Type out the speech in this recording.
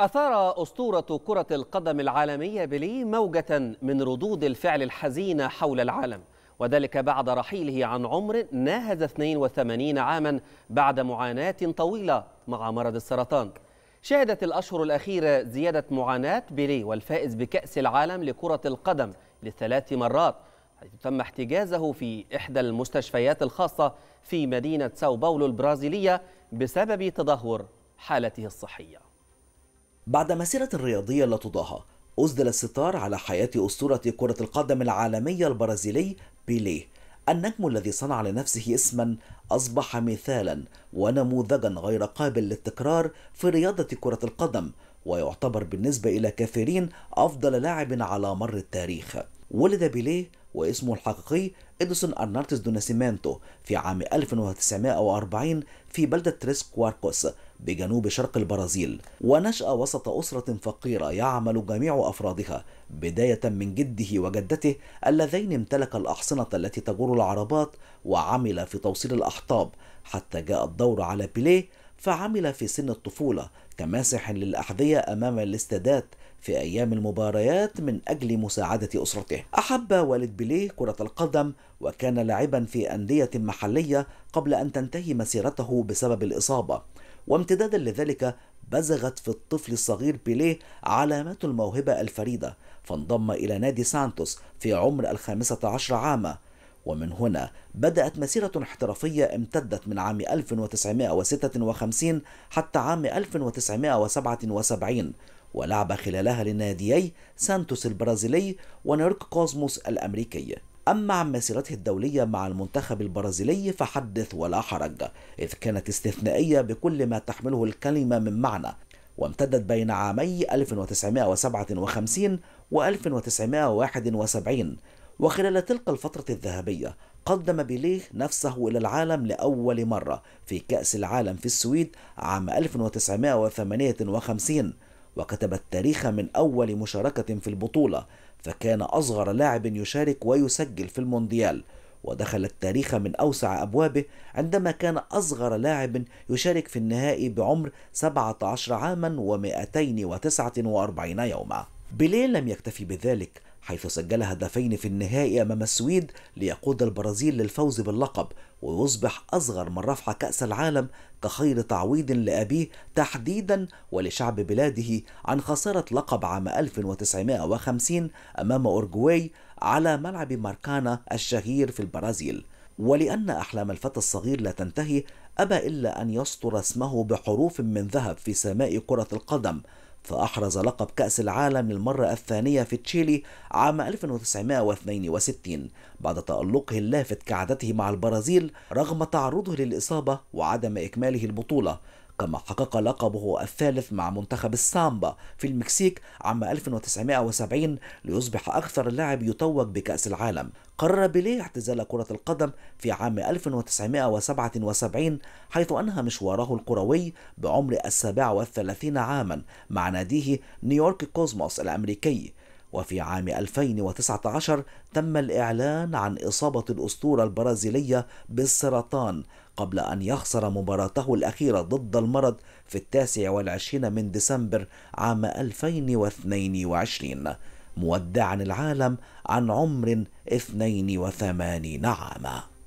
أثار أسطورة كرة القدم العالمية بلي موجة من ردود الفعل الحزينة حول العالم وذلك بعد رحيله عن عمر ناهز 82 عاما بعد معاناة طويلة مع مرض السرطان شهدت الأشهر الأخيرة زيادة معاناة بيلي والفائز بكأس العالم لكرة القدم لثلاث مرات حيث تم احتجازه في إحدى المستشفيات الخاصة في مدينة ساو باولو البرازيلية بسبب تدهور حالته الصحية بعد مسيرة رياضية لا تضاهى أسدل الستار على حياة أسطورة كرة القدم العالمية البرازيلي بيليه النجم الذي صنع لنفسه اسما أصبح مثالا ونموذجا غير قابل للتكرار في رياضة كرة القدم ويعتبر بالنسبة إلى كثيرين أفضل لاعب على مر التاريخ ولد بيليه واسمه الحقيقي إديسون أرنارتس دوناسيمانتو في عام 1940 في بلدة تريس كواركوس بجنوب شرق البرازيل ونشأ وسط أسرة فقيرة يعمل جميع أفرادها بداية من جده وجدته اللذين امتلكا الأحصنة التي تجر العربات وعمل في توصيل الأحطاب حتى جاء الدور على بيليه فعمل في سن الطفولة كماسح للأحذية أمام الاستادات في أيام المباريات من أجل مساعدة أسرته أحب والد بيليه كرة القدم وكان لاعبا في أندية محلية قبل أن تنتهي مسيرته بسبب الإصابة وامتدادا لذلك بزغت في الطفل الصغير بيليه علامات الموهبة الفريدة فانضم إلى نادي سانتوس في عمر الخامسة عشر عاماً ومن هنا بدأت مسيرة احترافية امتدت من عام 1956 حتى عام 1977 ولعب خلالها لناديي سانتوس البرازيلي ونيرك كوزموس الأمريكي أما عن مسيرته الدولية مع المنتخب البرازيلي فحدث ولا حرج إذ كانت استثنائية بكل ما تحمله الكلمة من معنى وامتدت بين عامي 1957 و 1971 وخلال تلك الفترة الذهبية قدم بيليه نفسه إلى العالم لأول مرة في كأس العالم في السويد عام 1958 وكتب التاريخ من أول مشاركة في البطولة فكان أصغر لاعب يشارك ويسجل في المونديال ودخل التاريخ من أوسع أبوابه عندما كان أصغر لاعب يشارك في النهائي بعمر 17 عاما و249 يوما بيليه لم يكتفي بذلك حيث سجل هدفين في النهائي أمام السويد ليقود البرازيل للفوز باللقب ويصبح أصغر من رفع كأس العالم كخير تعويض لأبيه تحديدا ولشعب بلاده عن خسارة لقب عام 1950 أمام أورجواي على ملعب ماركانا الشهير في البرازيل ولأن أحلام الفتى الصغير لا تنتهي أبى إلا أن يسطر اسمه بحروف من ذهب في سماء كرة القدم فأحرز لقب كأس العالم للمرة الثانية في تشيلي عام 1962 بعد تألقه اللافت كعادته مع البرازيل رغم تعرضه للإصابة وعدم إكماله البطولة كما حقق لقبه الثالث مع منتخب السامبا في المكسيك عام 1970 ليصبح أكثر لاعب يتوج بكأس العالم قرر بيليه اعتزال كرة القدم في عام 1977 حيث أنهى مشواره الكروي بعمر السابعة والثلاثين عاما مع ناديه نيويورك كوزموس الأمريكي وفي عام 2019 تم الإعلان عن إصابة الأسطورة البرازيلية بالسرطان قبل أن يخسر مباراته الأخيرة ضد المرض في التاسع والعشرين من ديسمبر عام 2022 مودعا العالم عن عمر 82 عاما